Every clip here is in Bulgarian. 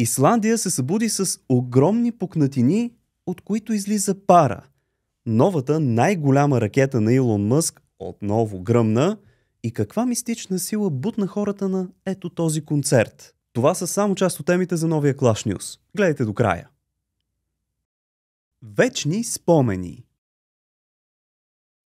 Исландия се събуди с огромни пукнатини, от които излиза пара. Новата най-голяма ракета на Илон Мъск отново гръмна и каква мистична сила бутна хората на ето този концерт. Това са само част от темите за новия Clash News. Гледайте до края. Вечни спомени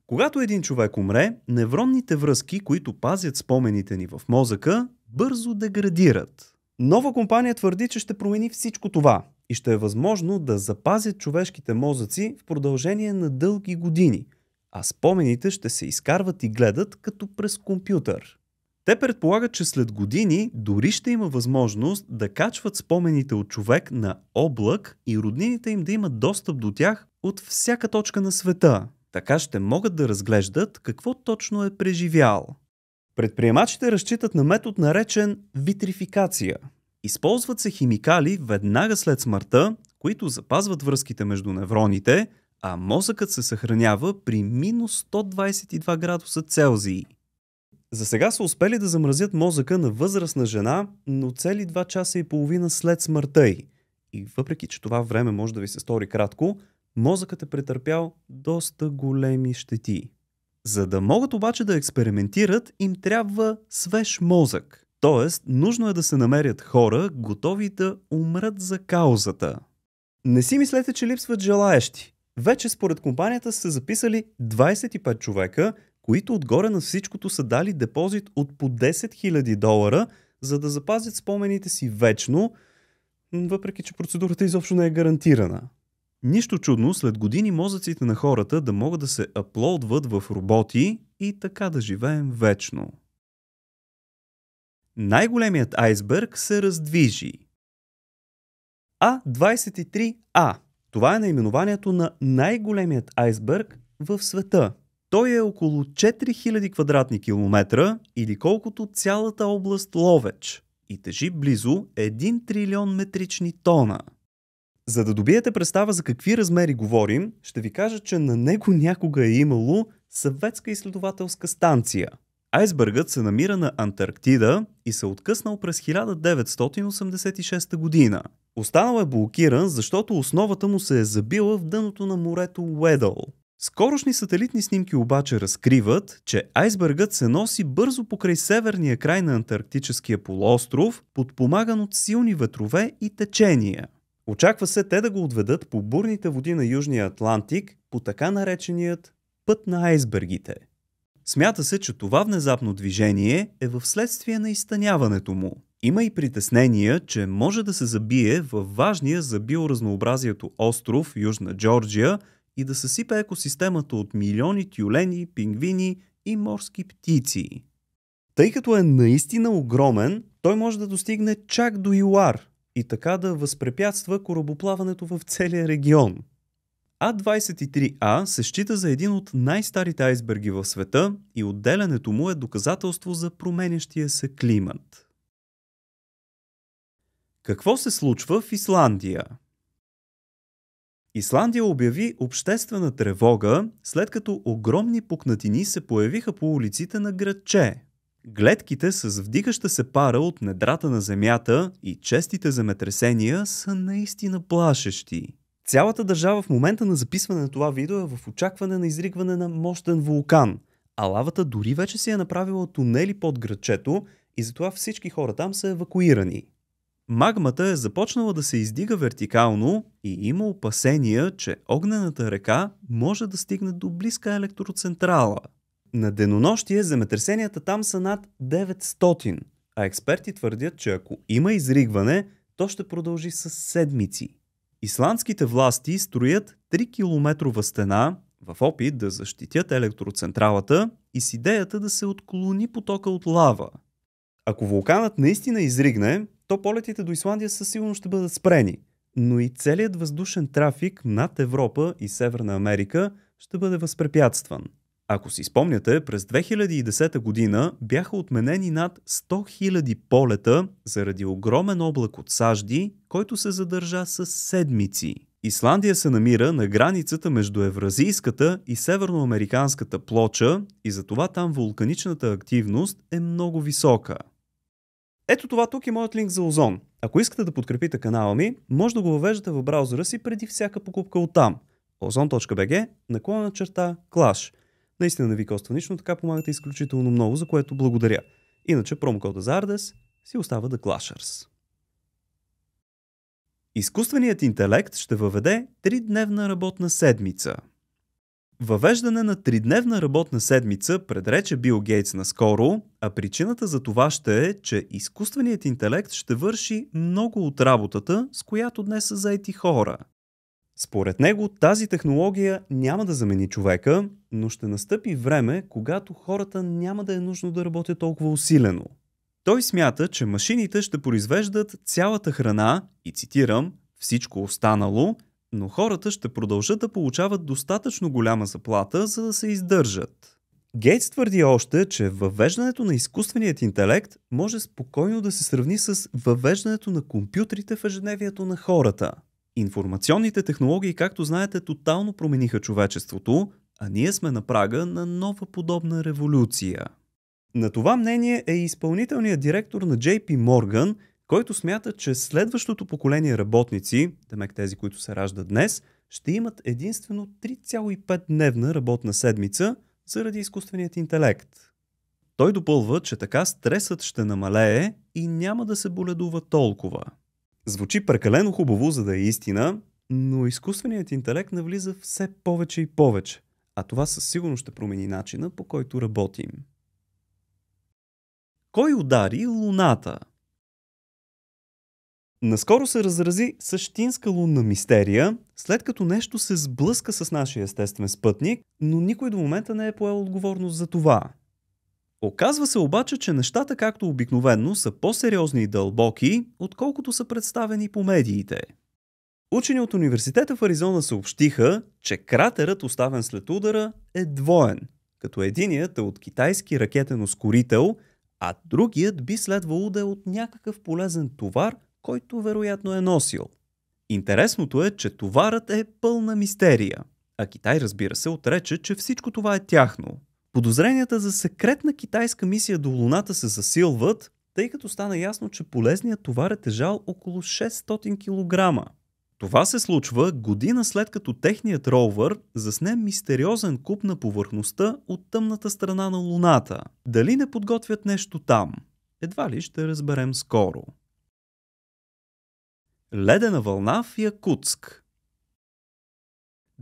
Когато един човек умре, невронните връзки, които пазят спомените ни в мозъка, бързо деградират – Нова компания твърди, че ще промени всичко това и ще е възможно да запазят човешките мозъци в продължение на дълги години, а спомените ще се изкарват и гледат като през компютър. Те предполагат, че след години дори ще има възможност да качват спомените от човек на облак и роднините им да имат достъп до тях от всяка точка на света. Така ще могат да разглеждат какво точно е преживял. Предприемачите разчитат на метод наречен витрификация. Използват се химикали веднага след смъртта, които запазват връзките между невроните, а мозъкът се съхранява при минус 122 градуса Целзий. За сега са успели да замразят мозъка на възрастна жена, но цели 2 часа и половина след смъртта й. И въпреки, че това време може да ви се стори кратко, мозъкът е претърпял доста големи щети. За да могат обаче да експериментират, им трябва свеж мозък. Тоест, нужно е да се намерят хора, готови да умрат за каузата. Не си мислете, че липсват желаещи. Вече според компанията са записали 25 човека, които отгоре на всичкото са дали депозит от по 10 000 долара, за да запазят спомените си вечно, въпреки че процедурата изобщо не е гарантирана. Нищо чудно, след години мозъците на хората да могат да се аплодват в роботи и така да живеем вечно. Най-големият айсберг се раздвижи. А23А Това е наименованието на най-големият айсберг в света. Той е около 4000 квадратни километра или колкото цялата област Ловеч и тежи близо 1 трилион метрични тона – за да добиете представа за какви размери говорим, ще ви кажа, че на него някога е имало съветска изследователска станция. Айсбъргът се намира на Антарктида и се откъснал през 1986 година. Останал е блокиран, защото основата му се е забила в дъното на морето Уедъл. Скорошни сателитни снимки обаче разкриват, че айсбъргът се носи бързо покрай северния край на Антарктическия полуостров, подпомаган от силни ветрове и течения. Очаква се те да го отведат по бурните води на Южния Атлантик по така нареченият път на айсбергите. Смята се, че това внезапно движение е в следствие на изтъняването му. Има и притеснения, че може да се забие във важния за биоразнообразието остров Южна Джорджия и да съсипе екосистемата от милиони тюлени, пингвини и морски птици. Тъй като е наистина огромен, той може да достигне чак до Юар, и така да възпрепятства корабоплаването в целия регион. А23А се счита за един от най-старите айсберги в света и отделянето му е доказателство за променящия се климат. Какво се случва в Исландия? Исландия обяви обществена тревога, след като огромни пукнатини се появиха по улиците на градче. Гледките с вдигаща се пара от недрата на земята и честите земетресения са наистина плашещи. Цялата държава в момента на записване на това видео е в очакване на изригване на мощен вулкан, а лавата дори вече си е направила тунели под градчето и затова всички хора там са евакуирани. Магмата е започнала да се издига вертикално и има опасения, че огнената река може да стигне до близка електроцентрала – на денонощие земетресенията там са над 900, а експерти твърдят, че ако има изригване, то ще продължи с седмици. Исландските власти строят 3-километрова стена в опит да защитят електроцентралата и с идеята да се отклони потока от лава. Ако вулканът наистина изригне, то полетите до Исландия със сигурност ще бъдат спрени, но и целият въздушен трафик над Европа и Северна Америка ще бъде възпрепятстван – ако си спомняте, през 2010 година бяха отменени над 100 000 полета заради огромен облак от сажди, който се задържа с седмици. Исландия се намира на границата между евразийската и северноамериканската плоча и затова там вулканичната активност е много висока. Ето това тук е моят линк за Озон. Ако искате да подкрепите канала ми, може да го въвеждате в браузъра си преди всяка покупка от там. ozon.bg наклона черта Clash – Наистина не ви коства нищо, така помагате изключително много, за което благодаря. Иначе промокода за Ardes си остава The Clashers. Изкуственият интелект ще въведе 3-дневна работна седмица. Въвеждане на тридневна работна седмица предрече Бил Гейтс наскоро, а причината за това ще е, че изкуственият интелект ще върши много от работата, с която днес са заети хора. Според него тази технология няма да замени човека, но ще настъпи време, когато хората няма да е нужно да работят толкова усилено. Той смята, че машините ще произвеждат цялата храна и цитирам всичко останало, но хората ще продължат да получават достатъчно голяма заплата, за да се издържат. Гейтс твърди още, че въвеждането на изкуственият интелект може спокойно да се сравни с въвеждането на компютрите в ежедневието на хората – Информационните технологии, както знаете, тотално промениха човечеството, а ние сме на прага на нова подобна революция. На това мнение е и изпълнителният директор на JP Morgan, който смята, че следващото поколение работници, демек тези, които се раждат днес, ще имат единствено 3,5-дневна работна седмица заради изкуственият интелект. Той допълва, че така стресът ще намалее и няма да се боледува толкова – Звучи прекалено хубаво, за да е истина, но изкуственият интелект навлиза все повече и повече, а това със сигурност ще промени начина по който работим. Кой удари Луната? Наскоро се разрази същинска лунна мистерия, след като нещо се сблъска с нашия естествен спътник, но никой до момента не е поел отговорност за това. Оказва се обаче, че нещата както обикновенно са по-сериозни и дълбоки, отколкото са представени по медиите. Учени от университета в Аризона съобщиха, че кратерът оставен след удара е двоен, като единият е от китайски ракетен ускорител, а другият би следвало да е от някакъв полезен товар, който вероятно е носил. Интересното е, че товарът е пълна мистерия, а Китай разбира се отрече, че всичко това е тяхно – Подозренията за секретна китайска мисия до Луната се засилват, тъй като стана ясно, че полезният товар е тежал около 600 кг. Това се случва година след като техният ровър засне мистериозен куп на повърхността от тъмната страна на Луната. Дали не подготвят нещо там? Едва ли ще разберем скоро. Ледена вълна в Якутск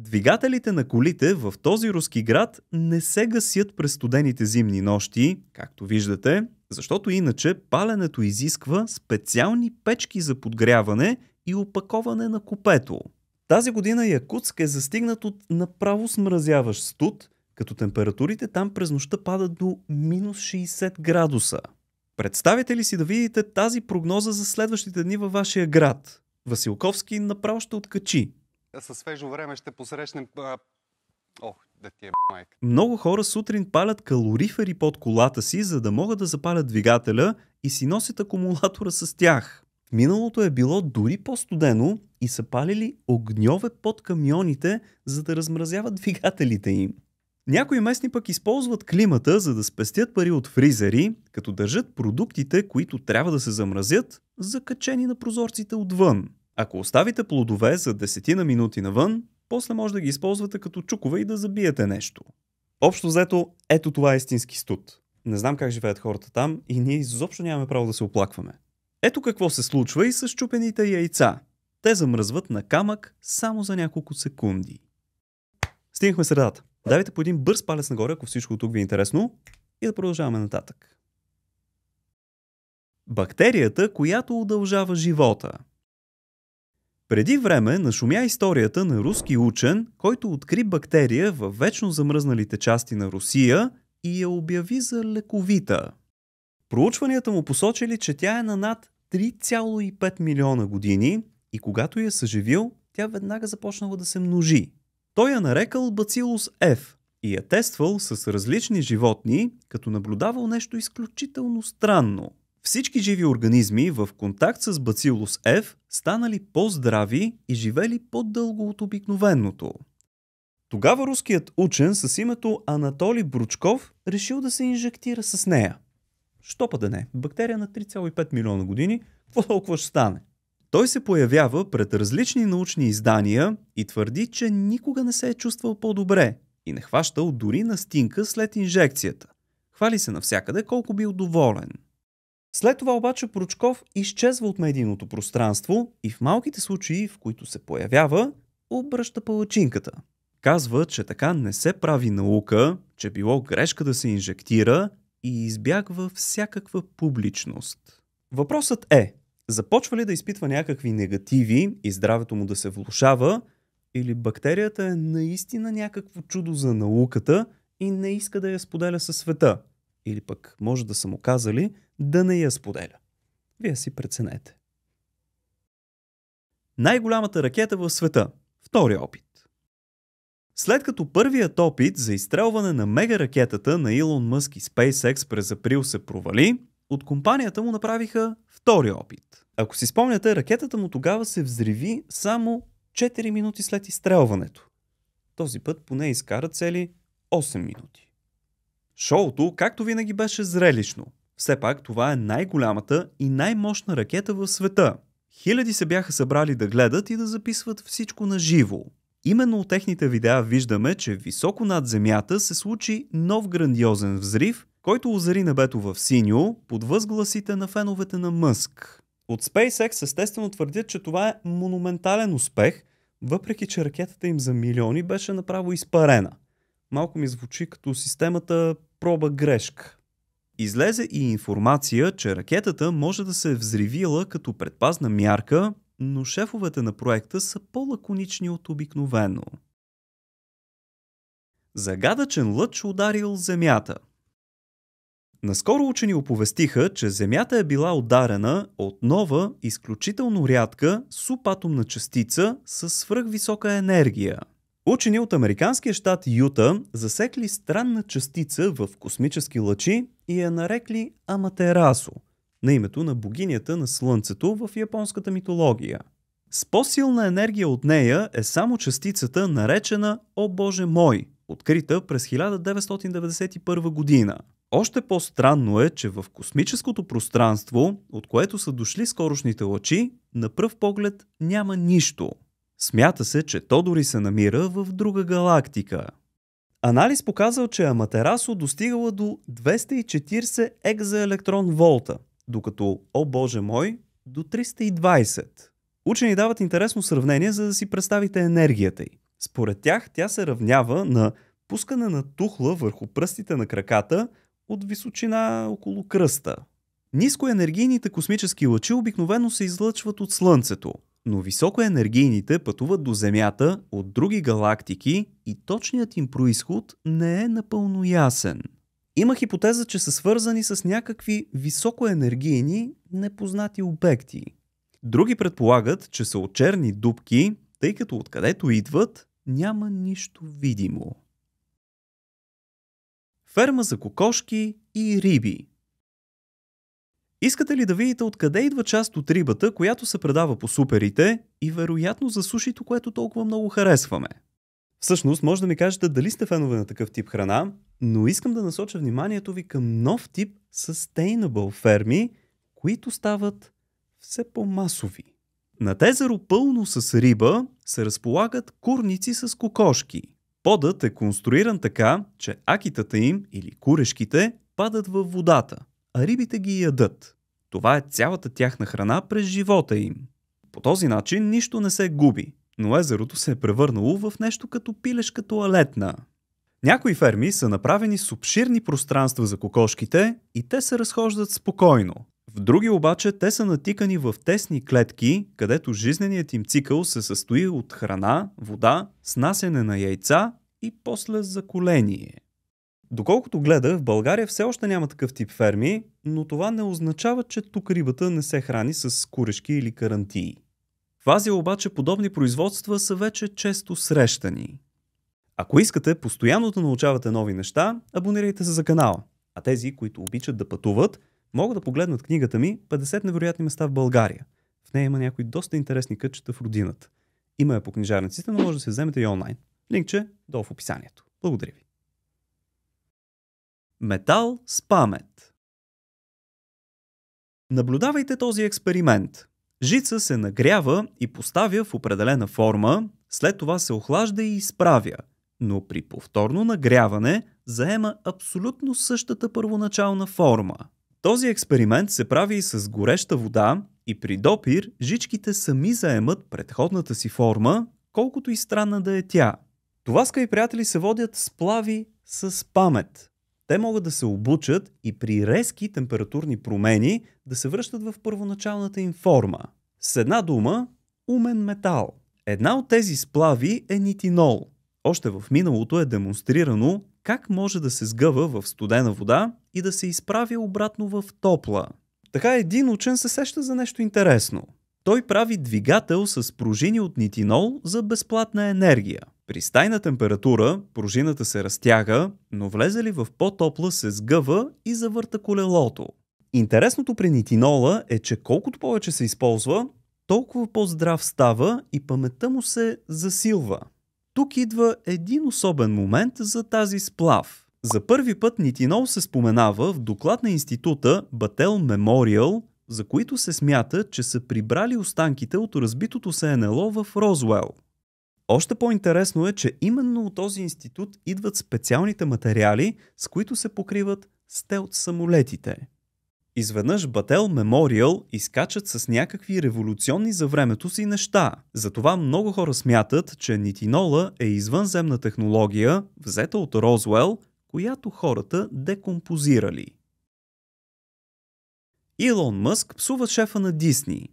Двигателите на колите в този руски град не се гасят през студените зимни нощи, както виждате, защото иначе паленето изисква специални печки за подгряване и опаковане на купето. Тази година Якутск е застигнат от направо смразяващ студ, като температурите там през нощта падат до минус 60 градуса. Представете ли си да видите тази прогноза за следващите дни във вашия град? Василковски направо ще откачи със свежо време ще посрещнем... О, да ти е майка. Много хора сутрин палят калорифери под колата си, за да могат да запалят двигателя и си носят акумулатора с тях. Миналото е било дори по-студено и са палили огньове под камионите, за да размразяват двигателите им. Някои местни пък използват климата, за да спестят пари от фризери, като държат продуктите, които трябва да се замразят, закачени на прозорците отвън. Ако оставите плодове за десетина минути навън, после може да ги използвате като чукове и да забиете нещо. Общо взето, ето това е истински студ. Не знам как живеят хората там и ние изобщо нямаме право да се оплакваме. Ето какво се случва и с чупените яйца. Те замръзват на камък само за няколко секунди. Стигнахме средата. Давайте по един бърз палец нагоре, ако всичко тук ви е интересно, и да продължаваме нататък. Бактерията, която удължава живота – преди време нашумя историята на руски учен, който откри бактерия в вечно замръзналите части на Русия и я обяви за лековита. Проучванията му посочили, че тя е на над 3,5 милиона години и когато я е съживил, тя веднага започнала да се множи. Той я нарекал Бацилус F и я тествал с различни животни, като наблюдавал нещо изключително странно – всички живи организми в контакт с бацилус F станали по-здрави и живели по-дълго от обикновеното. Тогава руският учен с името Анатолий Бручков решил да се инжектира с нея. Що па да не? Бактерия на 3,5 милиона години, какво толкова ще стане? Той се появява пред различни научни издания и твърди, че никога не се е чувствал по-добре и не хващал дори на стинка след инжекцията. Хвали се навсякъде колко бил доволен – след това обаче Прочков изчезва от медийното пространство и в малките случаи, в които се появява, обръща палачинката. Казва, че така не се прави наука, че било грешка да се инжектира и избягва всякаква публичност. Въпросът е, започва ли да изпитва някакви негативи и здравето му да се влушава, или бактерията е наистина някакво чудо за науката и не иска да я споделя със света – или пък може да са му казали да не я споделя. Вие си преценете. Най-голямата ракета в света. Втори опит. След като първият опит за изстрелване на мегаракетата на Илон Мъск и SpaceX през април се провали, от компанията му направиха втори опит. Ако си спомняте, ракетата му тогава се взриви само 4 минути след изстрелването. Този път поне изкара цели 8 минути. Шоуто, както винаги, беше зрелищно. Все пак това е най-голямата и най-мощна ракета в света. Хиляди се бяха събрали да гледат и да записват всичко на живо. Именно от техните видеа виждаме, че високо над земята се случи нов грандиозен взрив, който озари небето в синьо под възгласите на феновете на Мъск. От SpaceX естествено твърдят, че това е монументален успех, въпреки че ракетата им за милиони беше направо изпарена. Малко ми звучи като системата проба грешка. Излезе и информация, че ракетата може да се е взривила като предпазна мярка, но шефовете на проекта са по-лаконични от обикновено. Загадъчен лъч ударил Земята. Наскоро учени оповестиха, че Земята е била ударена от нова, изключително рядка супатомна частица с свръхвисока енергия – Учени от американския щат Юта засекли странна частица в космически лъчи и я нарекли Аматерасо, на името на богинята на Слънцето в японската митология. С по-силна енергия от нея е само частицата наречена О Боже мой, открита през 1991 година. Още по-странно е, че в космическото пространство, от което са дошли скорошните лъчи, на пръв поглед няма нищо – Смята се, че Тодори се намира в друга галактика. Анализ показал, че Аматерасо достигала до 240 екзоелектрон волта, докато, о боже мой, до 320. Учени дават интересно сравнение, за да си представите енергията й. Според тях тя се равнява на пускане на тухла върху пръстите на краката от височина около кръста. Нискоенергийните космически лъчи обикновено се излъчват от Слънцето – но високоенергийните пътуват до Земята от други галактики и точният им происход не е напълно ясен. Има хипотеза, че са свързани с някакви високоенергийни непознати обекти. Други предполагат, че са от черни дубки, тъй като откъдето идват няма нищо видимо. Ферма за кокошки и риби – Искате ли да видите откъде идва част от рибата, която се предава по суперите и вероятно за сушито, което толкова много харесваме? Всъщност, може да ми кажете дали сте фенове на такъв тип храна, но искам да насоча вниманието ви към нов тип sustainable ферми, които стават все по-масови. На тезеро пълно с риба се разполагат курници с кокошки. Подът е конструиран така, че акитата им или курешките падат във водата – а рибите ги ядат. Това е цялата тяхна храна през живота им. По този начин нищо не се губи, но езерото се е превърнало в нещо като пилешка туалетна. Някои ферми са направени с обширни пространства за кокошките и те се разхождат спокойно. В други обаче те са натикани в тесни клетки, където жизненият им цикъл се състои от храна, вода, снасене на яйца и после заколение. Доколкото гледах, в България все още няма такъв тип ферми, но това не означава, че тук рибата не се храни с курешки или карантии. В Азия обаче подобни производства са вече често срещани. Ако искате постоянно да научавате нови неща, абонирайте се за канала. А тези, които обичат да пътуват, могат да погледнат книгата ми 50 невероятни места в България. В нея има някои доста интересни кътчета в родината. Има я по книжарниците, но може да се вземете и онлайн. Линкче долу в описанието. Благодаря ви. Метал с памет. Наблюдавайте този експеримент. Жица се нагрява и поставя в определена форма, след това се охлажда и изправя, но при повторно нагряване заема абсолютно същата първоначална форма. Този експеримент се прави и с гореща вода и при допир жичките сами заемат предходната си форма, колкото и странна да е тя. Това, скъпи приятели, се водят сплави с памет – те могат да се обучат и при резки температурни промени да се връщат в първоначалната им форма. С една дума – умен метал. Една от тези сплави е нитинол. Още в миналото е демонстрирано как може да се сгъва в студена вода и да се изправя обратно в топла. Така един учен се сеща за нещо интересно. Той прави двигател с пружини от нитинол за безплатна енергия – при стайна температура пружината се разтяга, но влезе ли в по-топла се сгъва и завърта колелото. Интересното при нитинола е, че колкото повече се използва, толкова по-здрав става и паметта му се засилва. Тук идва един особен момент за тази сплав. За първи път нитинол се споменава в доклад на института Бател Мемориал, за които се смята, че са прибрали останките от разбитото се НЛО в Розуел – още по-интересно е, че именно от този институт идват специалните материали, с които се покриват стелт самолетите. Изведнъж Бател Мемориал изкачат с някакви революционни за времето си неща. Затова много хора смятат, че нитинола е извънземна технология, взета от Розуел, която хората декомпозирали. Илон Мъск псува шефа на Дисни,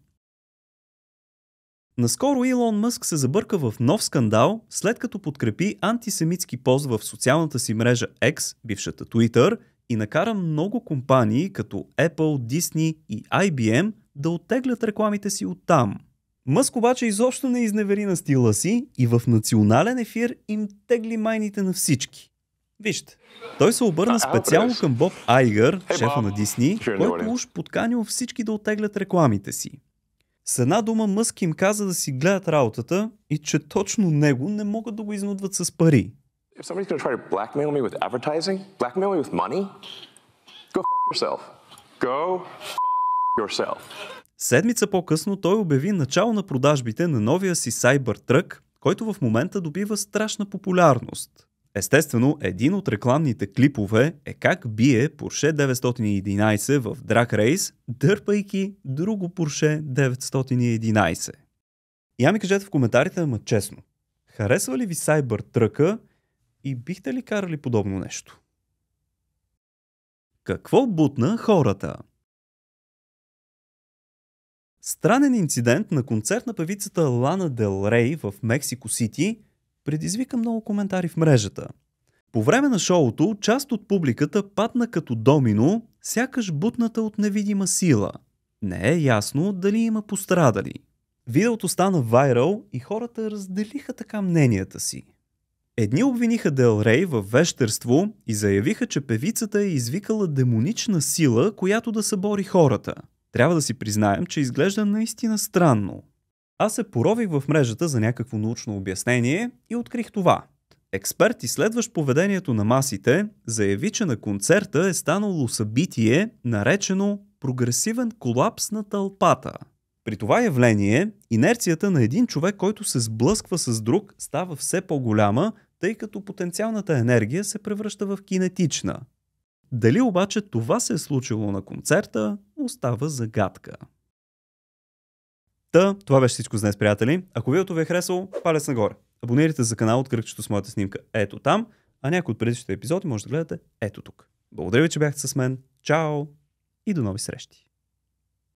Наскоро Илон Мъск се забърка в нов скандал, след като подкрепи антисемитски пост в социалната си мрежа X, бившата Twitter, и накара много компании като Apple, Disney и IBM да оттеглят рекламите си оттам. Мъск обаче изобщо не изневери на стила си и в национален ефир им тегли майните на всички. Вижте, той се обърна специално към Боб Айгър, е, шефа на Дисни, който уж подканил всички да оттеглят рекламите си. С една дума Мъск им каза да си гледат работата и че точно него не могат да го изнудват с пари. If somebody's try to blackmail me with advertising, blackmail me with money, go f*** yourself. Go f*** yourself. Седмица по-късно той обяви начало на продажбите на новия си Cybertruck, който в момента добива страшна популярност. Естествено, един от рекламните клипове е как бие Porsche 911 в Drag рейс, дърпайки друго Porsche 911. Я ми кажете в коментарите, ама честно, харесва ли ви Тръка и бихте ли карали подобно нещо? Какво бутна хората? Странен инцидент на концерт на певицата Лана Дел Рей в Мексико Сити – предизвика много коментари в мрежата. По време на шоуто, част от публиката падна като домино, сякаш бутната от невидима сила. Не е ясно дали има пострадали. Видеото стана вайрал и хората разделиха така мненията си. Едни обвиниха Дел Рей в вещерство и заявиха, че певицата е извикала демонична сила, която да събори хората. Трябва да си признаем, че изглежда наистина странно. Аз се порових в мрежата за някакво научно обяснение и открих това. Експерт, изследващ поведението на масите, заяви, че на концерта е станало събитие, наречено прогресивен колапс на тълпата. При това явление, инерцията на един човек, който се сблъсква с друг, става все по-голяма, тъй като потенциалната енергия се превръща в кинетична. Дали обаче това се е случило на концерта, остава загадка. Та, това беше всичко за днес, приятели. Ако видеото ви е харесало, палец нагоре. Абонирайте за канала от кръгчето с моята снимка ето там, а някои от предишните епизоди може да гледате ето тук. Благодаря ви, че бяхте с мен. Чао и до нови срещи!